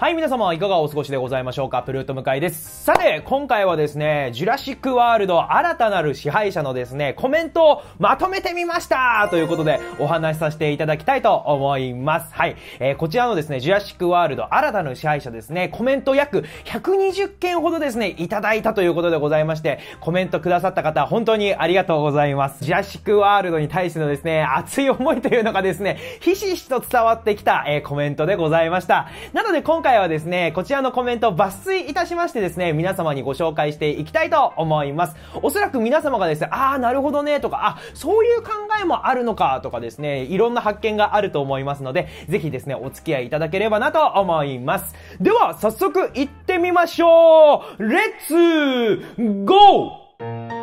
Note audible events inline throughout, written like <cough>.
はい、皆様いかがお過ごしでございましょうかプルート向井です。さて、今回はですね、ジュラシックワールド新たなる支配者のですね、コメントをまとめてみましたということで、お話しさせていただきたいと思います。はい、えー、こちらのですね、ジュラシックワールド新たなる支配者ですね、コメント約120件ほどですね、いただいたということでございまして、コメントくださった方、本当にありがとうございます。ジュラシックワールドに対してのですね、熱い思いというのがですね、ひしひしと伝わってきた、えー、コメントでございました。なので今回回はですね、こちらのコメントを抜粋いたしましてですね、皆様にご紹介していきたいと思います。おそらく皆様がですね、あーなるほどね、とか、あ、そういう考えもあるのか、とかですね、いろんな発見があると思いますので、ぜひですね、お付き合いいただければなと思います。では、早速行ってみましょうレッツゴー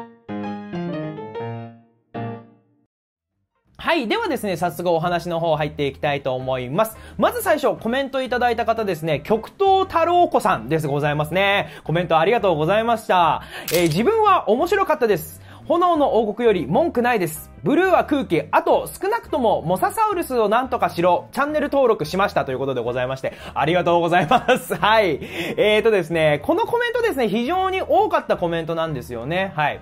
はい。ではですね、早速お話の方入っていきたいと思います。まず最初、コメントいただいた方ですね、極東太郎子さんです。ございますね。コメントありがとうございました。えー、自分は面白かったです。炎の王国より文句ないです。ブルーは空気、あと少なくともモササウルスをなんとかしろ、チャンネル登録しましたということでございまして、ありがとうございます。<laughs> はい。えーとですね、このコメントですね、非常に多かったコメントなんですよね。はい。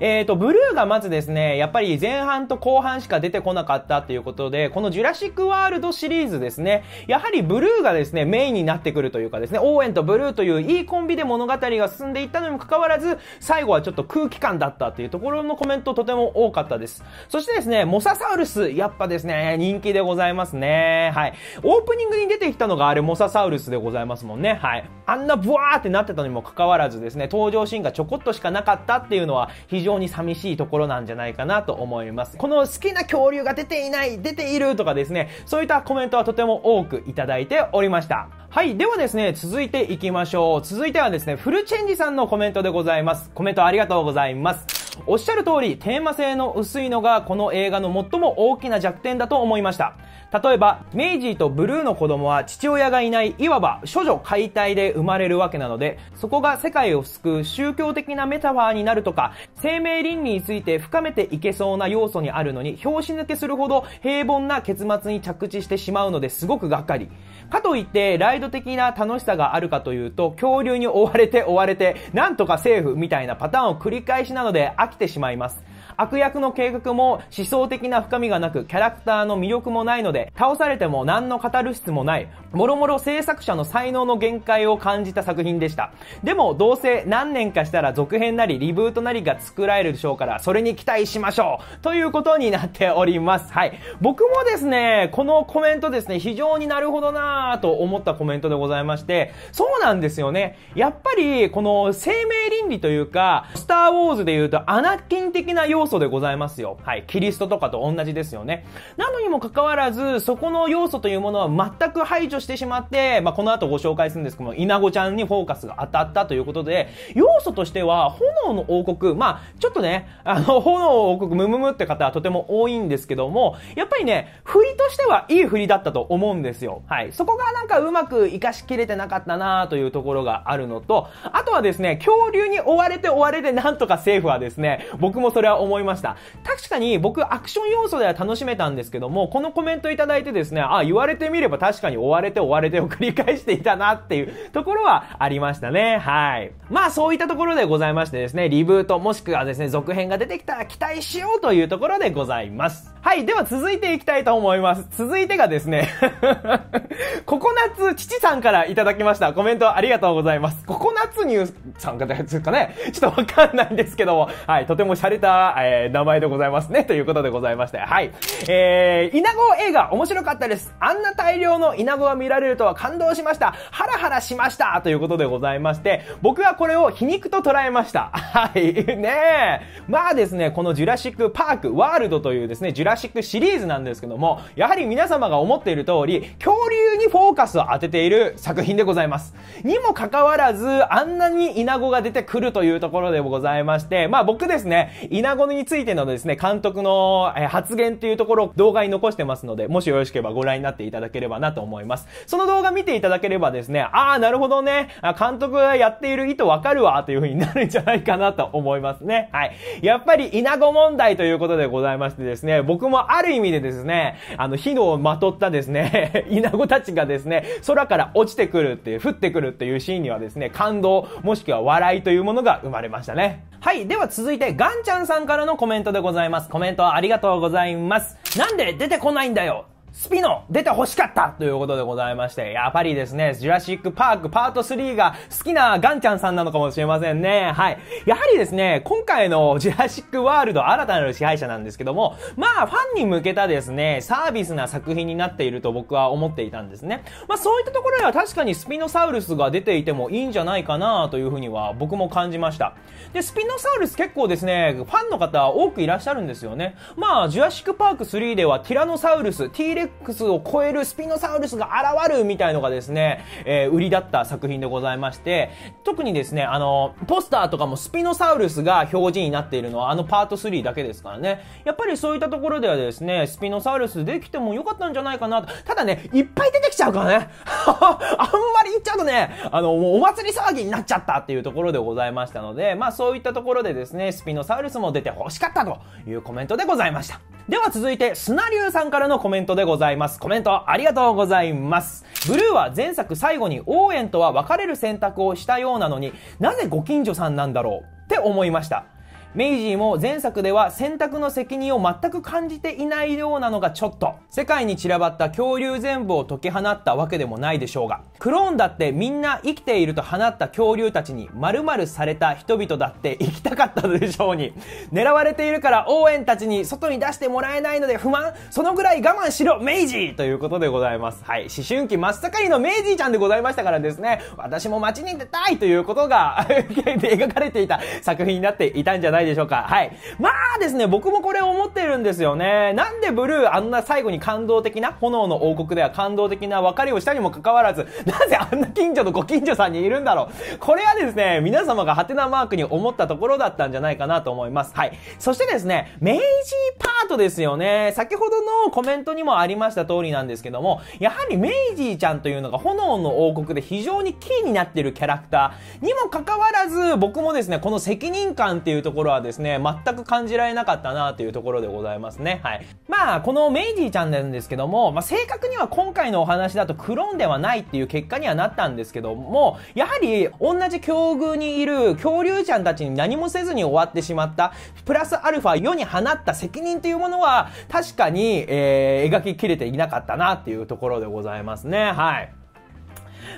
えっ、ー、と、ブルーがまずですね、やっぱり前半と後半しか出てこなかったということで、このジュラシックワールドシリーズですね、やはりブルーがですね、メインになってくるというかですね、オーエンとブルーといういいコンビで物語が進んでいったのにもかかわらず、最後はちょっと空気感だったっていうところのコメントとても多かったです。そしてですね、モササウルス、やっぱですね、人気でございますね。はい。オープニングに出てきたのがあれ、モササウルスでございますもんね。はい。あんなブワーってなってたにもかかわらずですね、登場シーンがちょこっとしかなかったっていうのは、非常に寂しいところなんじゃないかなと思います。この好きな恐竜が出ていない、出ているとかですね、そういったコメントはとても多くいただいておりました。はい。ではですね、続いていきましょう。続いてはですね、フルチェンジさんのコメントでございます。コメントありがとうございます。おっしゃる通り、テーマ性の薄いのがこの映画の最も大きな弱点だと思いました。例えば、メイジーとブルーの子供は父親がいない、いわば処女解体で生まれるわけなので、そこが世界を救う宗教的なメタファーになるとか、生命倫理について深めていけそうな要素にあるのに、拍子抜けするほど平凡な結末に着地してしまうのですごくがっかり。かといって、ライド的な楽しさがあるかというと、恐竜に追われて追われて、なんとかセーフみたいなパターンを繰り返しなので飽きてしまいます。悪役の計画も思想的な深みがなく、キャラクターの魅力もないので、倒されても何の語る質もない、もろもろ制作者の才能の限界を感じた作品でした。でも、どうせ何年かしたら続編なりリブートなりが作られるでしょうから、それに期待しましょうということになっております。はい。僕もですね、このコメントですね、非常になるほどなぁと思ったコメントでございまして、そうなんですよね。やっぱり、この生命倫理というか、スターウォーズで言うとアナキン的な要要素でございますよ。はい。キリストとかと同じですよね。なのにもかかわらず、そこの要素というものは全く排除してしまって、まあ、この後ご紹介するんですけども、稲子ちゃんにフォーカスが当たったということで、要素としては、炎の王国、まあ、ちょっとね、あの、炎の王国ムムムって方はとても多いんですけども、やっぱりね、振りとしてはいい振りだったと思うんですよ。はい。そこがなんかうまく活かしきれてなかったなというところがあるのと、あとはですね、恐竜に追われて追われてなんとか政府はですね、僕もそれは思思いました。確かに僕アクション要素では楽しめたんですけども、このコメントいただいてですね、あ、言われてみれば確かに追われて追われてを <laughs> 繰り返していたなっていうところはありましたね。はい。まあそういったところでございましてですね、リブートもしくはですね、続編が出てきたら期待しようというところでございます。はい、では続いていきたいと思います。続いてがですね <laughs> ココナッツ父さんからいただきました。コメントありがとうございます。ココナッツニュースさんかかねちょっとわかんないんですけども、はい、とても洒落た、ええー、名前でございますね、ということでございまして。はい。えー、イナゴ映画面白かったです。あんな大量のイナゴが見られるとは感動しました。ハラハラしました。ということでございまして、僕はこれを皮肉と捉えました。<laughs> はい。ねえ。まあですね、このジュラシックパーク、ワールドというですね、ジュラシックシリーズなんですけども、やはり皆様が思っている通り、恐竜にフォーカスを当てている作品でございます。にもかかわらず、あんなにイナゴが出てくるというところでございまして、まあ僕ですね、イナゴについてのですね、監督の発言っていうところを動画に残してますので、もしよろしければご覧になっていただければなと思います。その動画見ていただければですね、ああ、なるほどね、監督がやっている意図わかるわ、という風になるんじゃないかなと思いますね。はい。やっぱり稲子問題ということでございましてですね、僕もある意味でですね、あの、火のまとったですね、稲 <laughs> 子たちがですね、空から落ちてくるっていう、降ってくるっていうシーンにはですね、感動、もしくは笑いというものが生まれましたね。はい。では続いて、ガンちゃんさんからののコメントでございます。コメントありがとうございます。なんで出てこないんだよスピノ出て欲しかったということでございまして、やっぱりですね、ジュラシックパークパート3が好きなガンちゃんさんなのかもしれませんね。はい。やはりですね、今回のジュラシックワールド新たなる支配者なんですけども、まあファンに向けたですね、サービスな作品になっていると僕は思っていたんですね。まあそういったところでは確かにスピノサウルスが出ていてもいいんじゃないかなというふうには僕も感じました。で、スピノサウルス結構ですね、ファンの方多くいらっしゃるんですよね。まあジュラシックパーク3ではティラノサウルス、T レ T-Rex を超えるスピノサウルスが現るみたいのがですね、えー、売りだった作品でございまして、特にですね、あの、ポスターとかもスピノサウルスが表示になっているのはあのパート3だけですからね、やっぱりそういったところではですね、スピノサウルスできてもよかったんじゃないかなと。ただね、いっぱい出てきちゃうからね。<laughs> あんまり言っちゃうとね、あの、もうお祭り騒ぎになっちゃったっていうところでございましたので、まあそういったところでですね、スピノサウルスも出て欲しかったというコメントでございました。では続いて、砂竜さんからのコメントでございます。コメントありがとうございます。ブルーは前作最後に応援とは別れる選択をしたようなのに、なぜご近所さんなんだろうって思いました。メイジーも前作では選択の責任を全く感じていないようなのがちょっと世界に散らばった恐竜全部を解き放ったわけでもないでしょうがクローンだってみんな生きていると放った恐竜たちに丸々された人々だって生きたかったでしょうに狙われているから応援たちに外に出してもらえないので不満そのぐらい我慢しろメイジーということでございますはい思春期真っ盛りのメイジーちゃんでございましたからですね私も街に出たいということが <laughs> 描かれていた作品になっていたんじゃないでしょうか。はい。まあですね、僕もこれ思ってるんですよね。なんでブルーあんな最後に感動的な、炎の王国では感動的な別れをしたにもかかわらず、なぜあんな近所のご近所さんにいるんだろう。これはですね、皆様がハテナマークに思ったところだったんじゃないかなと思います。はい。そしてですね、明治パートですよね。先ほどのコメントにもありました通りなんですけども、やはり明治ちゃんというのが炎の王国で非常にキーになってるキャラクターにもかかわらず、僕もですね、この責任感っていうところははですね、全く感じられなかったなというところでございますね。はい。まあ、このメイジーちゃんなんですけども、まあ、正確には今回のお話だとクローンではないっていう結果にはなったんですけども、やはり同じ境遇にいる恐竜ちゃんたちに何もせずに終わってしまった、プラスアルファ世に放った責任というものは、確かに、えー、描ききれていなかったなっていうところでございますね。はい。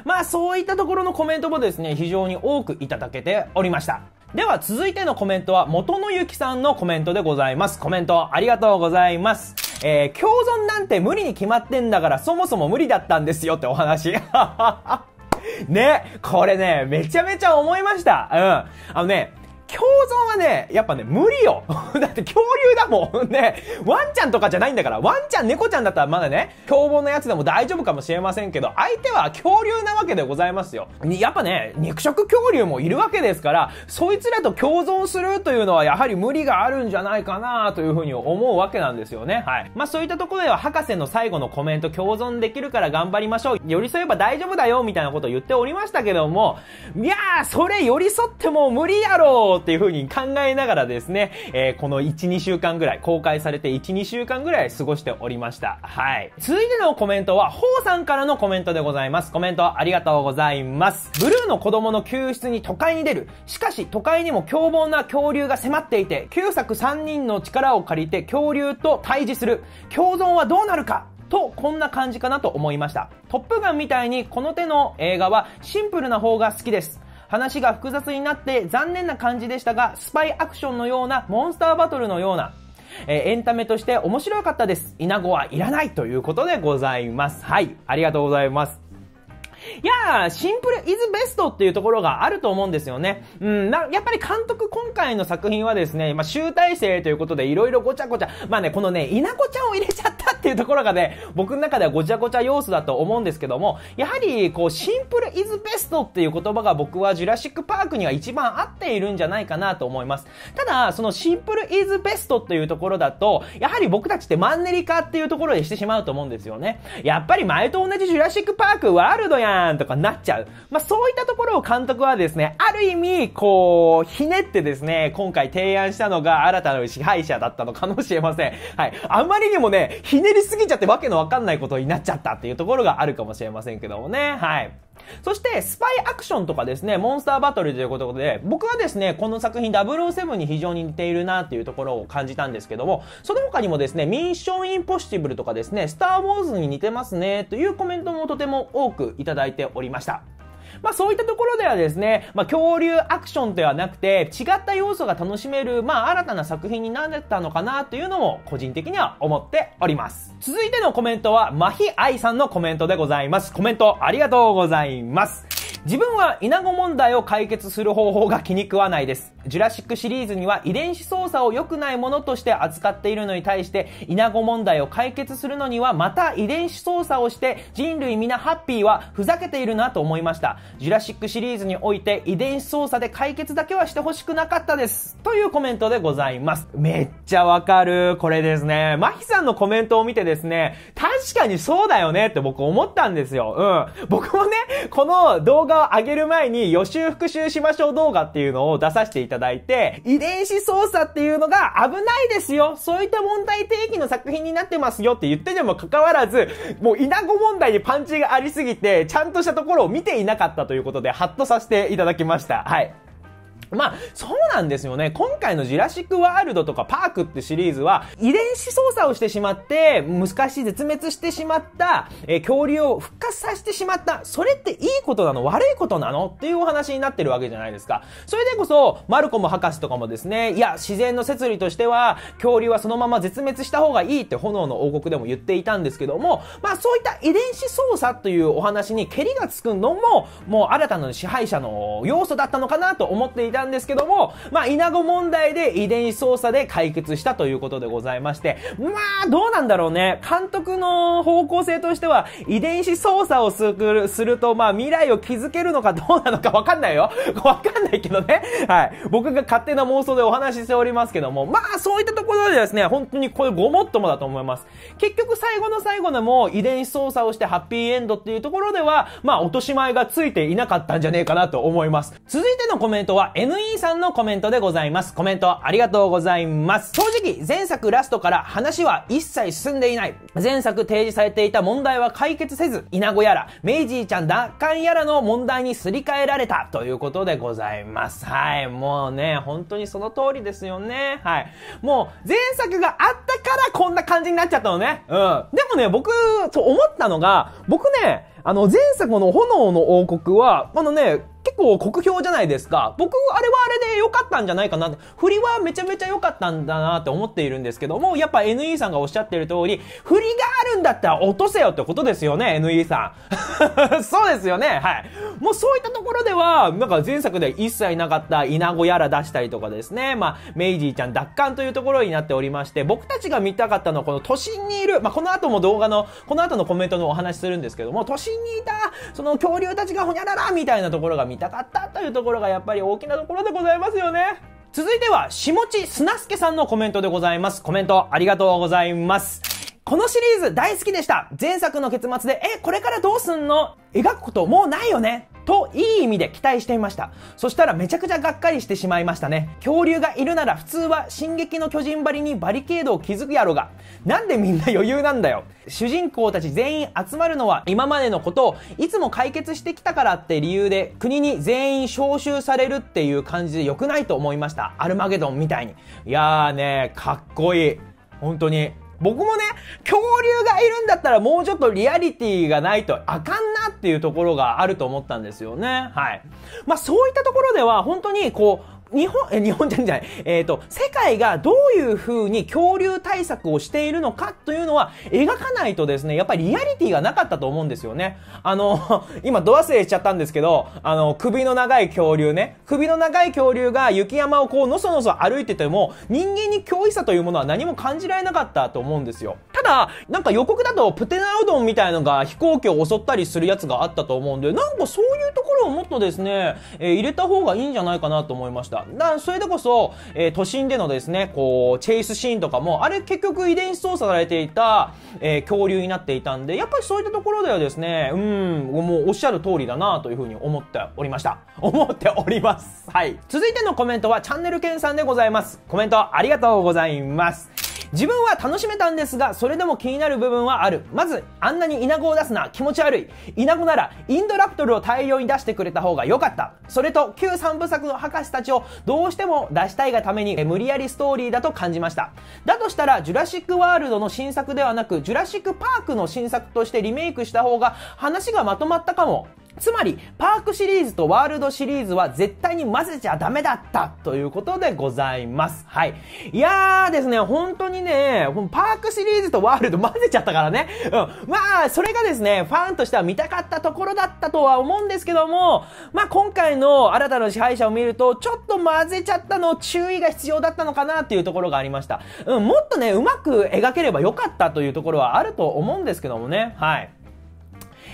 まあそういったところのコメントもですね、非常に多くいただけておりました。では続いてのコメントは元のゆきさんのコメントでございます。コメントありがとうございます。えー、共存なんて無理に決まってんだからそもそも無理だったんですよってお話。<laughs> ね、これね、めちゃめちゃ思いました。うん。あのね、共存はね、やっぱね、無理よ。<laughs> だって恐竜だもん。ね、ワンちゃんとかじゃないんだから、ワンちゃん、猫ちゃんだったらまだね、凶暴なやつでも大丈夫かもしれませんけど、相手は恐竜なわけでございますよ。やっぱね、肉食恐竜もいるわけですから、そいつらと共存するというのはやはり無理があるんじゃないかなというふうに思うわけなんですよね。はい。まあそういったところでは博士の最後のコメント共存できるから頑張りましょう。寄り添えば大丈夫だよみたいなことを言っておりましたけども、いやー、それ寄り添っても無理やろうっていう風に考えながらですね、えー、この1、2週間ぐらい、公開されて1、2週間ぐらい過ごしておりました。はい。続いてのコメントは、ホウさんからのコメントでございます。コメントありがとうございます。ブルーの子供の救出に都会に出る。しかし、都会にも凶暴な恐竜が迫っていて、旧作3人の力を借りて恐竜と対峙する。共存はどうなるかと、こんな感じかなと思いました。トップガンみたいにこの手の映画はシンプルな方が好きです。話が複雑になって残念な感じでしたが、スパイアクションのようなモンスターバトルのような、えー、エンタメとして面白かったです。イナゴはいらないということでございます。はい、ありがとうございます。いやー、シンプルイズベストっていうところがあると思うんですよね。うん、な、やっぱり監督今回の作品はですね、まあ、集大成ということでいろいろごちゃごちゃ、まあね、このね、稲子ちゃんを入れちゃったっていうところがね、僕の中ではごちゃごちゃ要素だと思うんですけども、やはり、こう、シンプルイズベストっていう言葉が僕はジュラシックパークには一番合っているんじゃないかなと思います。ただ、そのシンプルイズベストっていうところだと、やはり僕たちってマンネリ化っていうところでしてしまうと思うんですよね。やっぱり前と同じジュラシックパークワールドやんやんとかなっちゃう。まあ、そういったところを監督はですね、ある意味、こう、ひねってですね、今回提案したのが新たな支配者だったのかもしれません。はい。あまりにもね、ひねりすぎちゃってわけのわかんないことになっちゃったっていうところがあるかもしれませんけどもね。はい。そして、スパイアクションとかですね、モンスターバトルということで、僕はですね、この作品007に非常に似ているなっていうところを感じたんですけども、その他にもですね、ミッションインポッシブルとかですね、スターウォーズに似てますねというコメントもとても多くいただいておりました。まあそういったところではですね、まあ恐竜アクションではなくて、違った要素が楽しめる、まあ新たな作品になったのかなというのも個人的には思っております。続いてのコメントは、まひあいさんのコメントでございます。コメントありがとうございます。自分はイナゴ問題を解決する方法が気に食わないです。ジュラシックシリーズには遺伝子操作を良くないものとして扱っているのに対して、イナゴ問題を解決するのにはまた遺伝子操作をして人類皆ハッピーはふざけているなと思いました。ジュラシックシリーズにおいて遺伝子操作で解決だけはしてほしくなかったです。というコメントでございます。めっちゃわかる。これですね。マヒさんのコメントを見てですね、確かにそうだよねって僕思ったんですよ。うん。僕もね、この動画を上げる前に予習復習しましょう動画っていうのを出させていただいて、遺伝子操作っていうのが危ないですよそういった問題提起の作品になってますよって言ってても関わらず、もうイナゴ問題にパンチがありすぎて、ちゃんとしたところを見ていなかったということで、ハッとさせていただきました。はい。まあ、そうなんですよね。今回のジュラシックワールドとかパークってシリーズは、遺伝子操作をしてしまって、難しい絶滅してしまった、え恐竜を復活させてしまった、それっていいことなの悪いことなのっていうお話になってるわけじゃないですか。それでこそ、マルコム博士とかもですね、いや、自然の摂理としては、恐竜はそのまま絶滅した方がいいって炎の王国でも言っていたんですけども、まあそういった遺伝子操作というお話に蹴りがつくのも、もう新たな支配者の要素だったのかなと思っていたたんですけども、まあ、ナゴ問題で遺伝子操作で解決したということでございまして、まあ、どうなんだろうね。監督の方向性としては、遺伝子操作をする、すると、まあ、未来を築けるのかどうなのか <laughs> わかんないよ。わかんないけどね。はい。僕が勝手な妄想でお話ししておりますけども、まあ、そういったところでですね、本当にこれごもっともだと思います。結局、最後の最後でも、遺伝子操作をしてハッピーエンドっていうところでは、まあ、落とし前がついていなかったんじゃねえかなと思います。続いてのコメントは、ME さんのコメントでございます。コメントありがとうございます。正直、前作ラストから話は一切進んでいない。前作提示されていた問題は解決せず、稲子やら、メイジーちゃん奪還やらの問題にすり替えられたということでございます。はい、もうね、本当にその通りですよね。はい。もう、前作があったからこんな感じになっちゃったのね。うん。でもね、僕、そう思ったのが、僕ね、あの、前作の炎の王国は、あのね、結構酷評じゃないですか。僕、あれはあれで良かったんじゃないかなって。振りはめちゃめちゃ良かったんだなって思っているんですけども、やっぱ NE さんがおっしゃってる通り、振りがあるんだったら落とせよってことですよね、NE さん。<laughs> そうですよね、はい。もうそういったところでは、なんか前作で一切なかった稲子やら出したりとかですね、まあ、メイジーちゃん奪還というところになっておりまして、僕たちが見たかったのはこの都心にいる、まあ、この後も動画の、この後のコメントのお話するんですけども、都心心にいたその恐竜たちがほにゃららみたいなところが見たかったというところがやっぱり大きなところでございますよね。続いては、下地砂助さんのコメントでございます。コメントありがとうございます。このシリーズ大好きでした前作の結末で、え、これからどうすんの描くこともうないよねといい意味で期待してみました。そしたらめちゃくちゃがっかりしてしまいましたね。恐竜がいるなら普通は進撃の巨人張りにバリケードを築くやろが。なんでみんな余裕なんだよ。主人公たち全員集まるのは今までのことをいつも解決してきたからって理由で国に全員招集されるっていう感じで良くないと思いました。アルマゲドンみたいに。いやーね、かっこいい。本当に。僕もね、恐竜がいるんだったらもうちょっとリアリティがないとあかんなっていうところがあると思ったんですよね。はい。まあそういったところでは本当にこう、日本、え、<laughs> 日本じゃない、えっ、ー、と、世界がどういう風に恐竜対策をしているのかというのは描かないとですね、やっぱりリアリティがなかったと思うんですよね。あの、<laughs> 今ド忘れしちゃったんですけど、あの、首の長い恐竜ね、首の長い恐竜が雪山をこう、のそのそ歩いてても、人間に脅威さというものは何も感じられなかったと思うんですよ。ただ、なんか予告だとプテナウドンみたいのが飛行機を襲ったりするやつがあったと思うんで、なんかそういうところをもっとですね、えー、入れた方がいいんじゃないかなと思いました。か。だそれでこそ、えー、都心でのですね、こう、チェイスシーンとかも、あれ結局遺伝子操作されていた、えー、恐竜になっていたんで、やっぱりそういったところではですね、うん、もうおっしゃる通りだなというふうに思っておりました。<laughs> 思っております。はい。続いてのコメントはチャンネルンさんでございます。コメントありがとうございます。自分は楽しめたんですが、それでも気になる部分はある。まず、あんなにイナゴを出すな、気持ち悪い。イナゴなら、インドラプトルを大量に出してくれた方が良かった。それと、旧三部作の博士たちをどうしても出したいがために、無理やりストーリーだと感じました。だとしたら、ジュラシックワールドの新作ではなく、ジュラシックパークの新作としてリメイクした方が、話がまとまったかも。つまり、パークシリーズとワールドシリーズは絶対に混ぜちゃダメだったということでございます。はい。いやーですね、本当にね、パークシリーズとワールド混ぜちゃったからね。うん。まあ、それがですね、ファンとしては見たかったところだったとは思うんですけども、まあ今回の新たな支配者を見ると、ちょっと混ぜちゃったの注意が必要だったのかなっていうところがありました。うん、もっとね、うまく描ければよかったというところはあると思うんですけどもね。はい。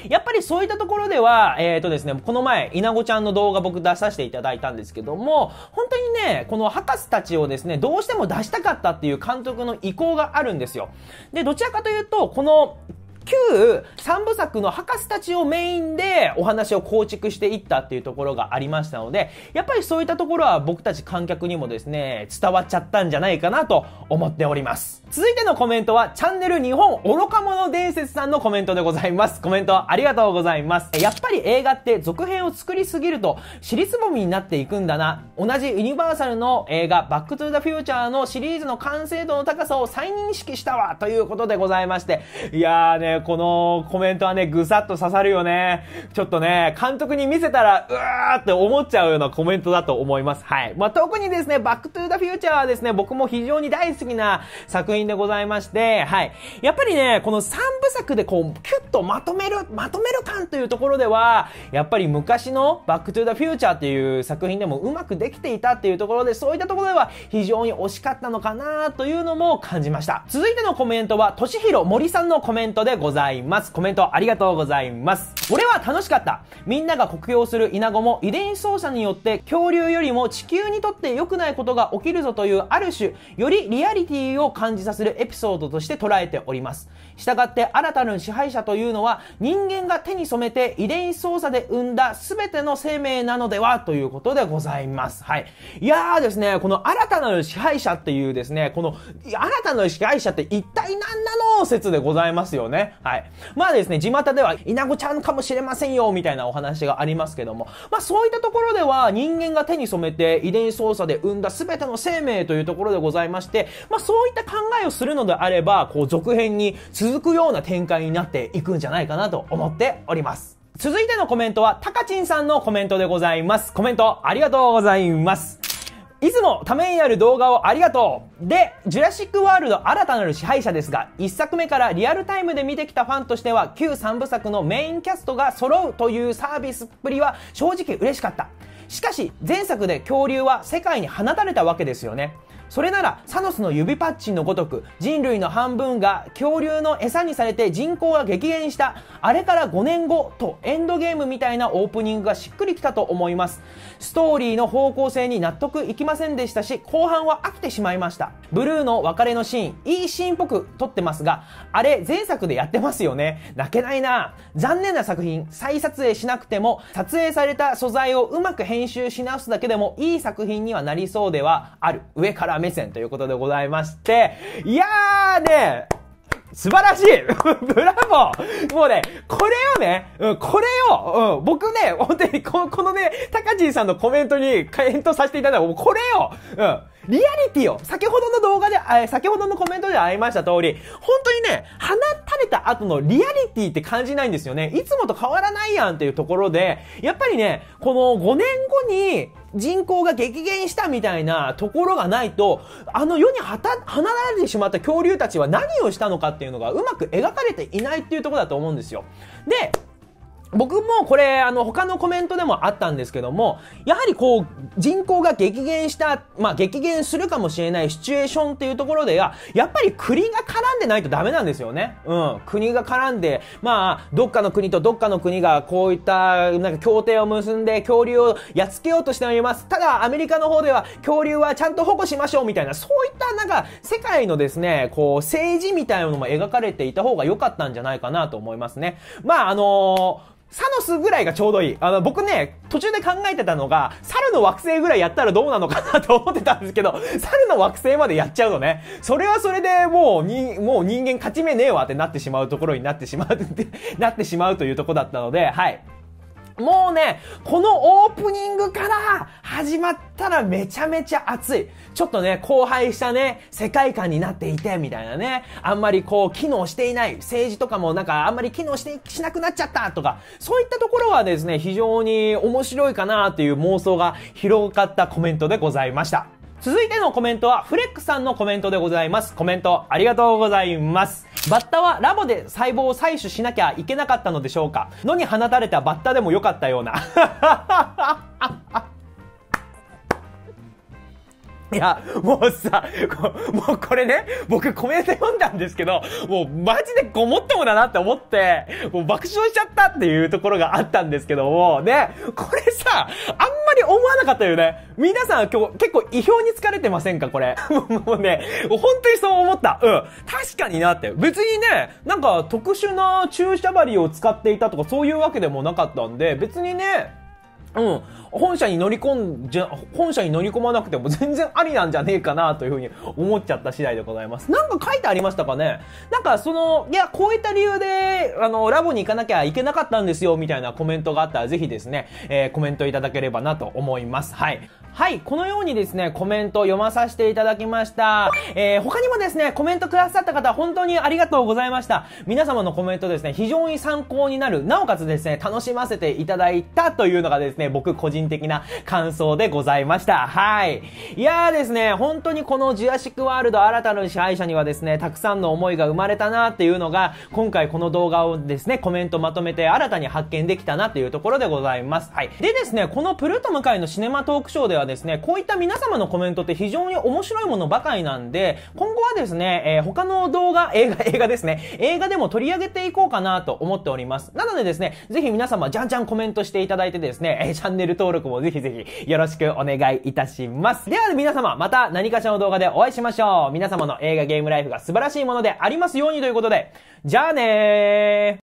やっぱりそういったところでは、えっ、ー、とですね、この前、稲子ちゃんの動画僕出させていただいたんですけども、本当にね、この博士たちをですね、どうしても出したかったっていう監督の意向があるんですよ。で、どちらかというと、この旧三部作の博士たちをメインでお話を構築していったっていうところがありましたので、やっぱりそういったところは僕たち観客にもですね、伝わっちゃったんじゃないかなと思っております。続いてのコメントは、チャンネル日本愚か者伝説さんのコメントでございます。コメントありがとうございます。やっぱり映画って続編を作りすぎると、尻つぼみになっていくんだな。同じユニバーサルの映画、バックトゥーザフューチャーのシリーズの完成度の高さを再認識したわということでございまして、いやーね、このコメントはね、ぐさっと刺さるよね。ちょっとね、監督に見せたら、うわーって思っちゃうようなコメントだと思います。はい。まあ、特にですね、バックトゥーザフューチャーはですね、僕も非常に大好きな作品でございまして、はい。やっぱりね、この3部作でこう、キュッとまとめる、まとめる感というところでは、やっぱり昔のバックトゥーザフューチャーっていう作品でもうまくできていたっていうところで、そういったところでは非常に惜しかったのかなというのも感じました。続いてのコメントは、としひろ森さんのコメントでございます。コメントありがとうございます。俺は楽しかった。みんなが酷評するイナゴも遺伝子操作によって恐竜よりも地球にとって良くないことが起きるぞというある種、よりリアリティを感じさせるエピソードとして捉えております。したがって新たな支配者というのは人間が手に染めて遺伝子操作で生んだ全ての生命なのではということでございます。はい。いやーですね、この新たなる支配者っていうですね、この新たなる支配者って一体何なの説でございますよね。はい。まあですね、地元では、稲子ちゃんかもしれませんよ、みたいなお話がありますけども、まあそういったところでは、人間が手に染めて遺伝操作で生んだ全ての生命というところでございまして、まあそういった考えをするのであれば、こう続編に続くような展開になっていくんじゃないかなと思っております。続いてのコメントは、たかちんさんのコメントでございます。コメントありがとうございます。いつもためになる動画をありがとうで、ジュラシックワールド新たなる支配者ですが、1作目からリアルタイムで見てきたファンとしては、旧三部作のメインキャストが揃うというサービスっぷりは正直嬉しかった。しかし、前作で恐竜は世界に放たれたわけですよね。それならサノスの指パッチンのごとく人類の半分が恐竜の餌にされて人口が激減したあれから5年後とエンドゲームみたいなオープニングがしっくりきたと思いますストーリーの方向性に納得いきませんでしたし後半は飽きてしまいましたブルーの別れのシーンいいシーンっぽく撮ってますがあれ前作でやってますよね泣けないな残念な作品再撮影しなくても撮影された素材をうまく編集し直すだけでもいい作品にはなりそうではある上からラ目線ということでございまして、いやーね、素晴らしい <laughs> ブラボーもうね、これをね、うん、これを、うん、僕ね、本当にこ、このね、高知さんのコメントに返答させていただいたこれを、うん、リアリティを、先ほどの動画で、え先ほどのコメントで会いました通り、本当にね、放たれた後のリアリティって感じないんですよね。いつもと変わらないやんっていうところで、やっぱりね、この5年後に、人口が激減したみたいなところがないと、あの世に放られてしまった恐竜たちは何をしたのかっていうのがうまく描かれていないっていうところだと思うんですよ。で、僕もこれ、あの、他のコメントでもあったんですけども、やはりこう、人口が激減した、まあ、激減するかもしれないシチュエーションっていうところでは、やっぱり国が絡んでないとダメなんですよね。うん。国が絡んで、まあ、どっかの国とどっかの国がこういった、なんか協定を結んで恐竜をやっつけようとしております。ただ、アメリカの方では恐竜はちゃんと保護しましょうみたいな、そういったなんか、世界のですね、こう、政治みたいなのも描かれていた方が良かったんじゃないかなと思いますね。まあ、あのーサノスぐらいがちょうどいい。あの、僕ね、途中で考えてたのが、猿の惑星ぐらいやったらどうなのかなと思ってたんですけど、猿の惑星までやっちゃうのね。それはそれでもう、に、もう人間勝ち目ねえわってなってしまうところになってしまう、なってしまうというとこだったので、はい。もうね、このオープニングから始まったらめちゃめちゃ熱い。ちょっとね、荒廃したね、世界観になっていて、みたいなね。あんまりこう、機能していない。政治とかもなんかあんまり機能してしなくなっちゃったとか、そういったところはですね、非常に面白いかなという妄想が広がったコメントでございました。続いてのコメントは、フレックさんのコメントでございます。コメント、ありがとうございます。バッタはラボで細胞を採取しなきゃいけなかったのでしょうかのに放たれたバッタでもよかったような。いや、もうさ、もうこれね、僕コメント読んだんですけど、もうマジでごもっともだなって思って、もう爆笑しちゃったっていうところがあったんですけども、ね、これさ、あんまり思わなかったよね。皆さん今日結構意表に疲れてませんかこれ。<laughs> もうね、う本当にそう思った。うん。確かになって。別にね、なんか特殊な注射針を使っていたとかそういうわけでもなかったんで、別にね、うん、本社に乗り込んじゃ、本社に乗り込まなくても全然ありなんじゃねえかなというふうに思っちゃった次第でございます。なんか書いてありましたかねなんかその、いや、こういった理由で、あの、ラボに行かなきゃいけなかったんですよ、みたいなコメントがあったら、ぜひですね、えー、コメントいただければなと思います。はい。はい、このようにですね、コメントを読まさせていただきました。えー、他にもですね、コメントくださった方、本当にありがとうございました。皆様のコメントですね、非常に参考になる、なおかつですね、楽しませていただいたというのがですね、僕個人的な感想でございました。はい。いやーですね、本当にこのジュラシックワールド新たな支配者にはですね、たくさんの思いが生まれたなっていうのが、今回この動画をですね、コメントまとめて新たに発見できたなというところでございます。はい。でですね、このプルトム会のシネマトークショーでははですね、こういった皆様のコメントって非常に面白いものばかりなんで、今後はですね、えー、他の動画、映画、映画ですね、映画でも取り上げていこうかなと思っております。なのでですね、ぜひ皆様、じゃんじゃんコメントしていただいてですね、えー、チャンネル登録もぜひぜひよろしくお願いいたします。では皆様、また何かしらの動画でお会いしましょう。皆様の映画ゲームライフが素晴らしいものでありますようにということで、じゃあねー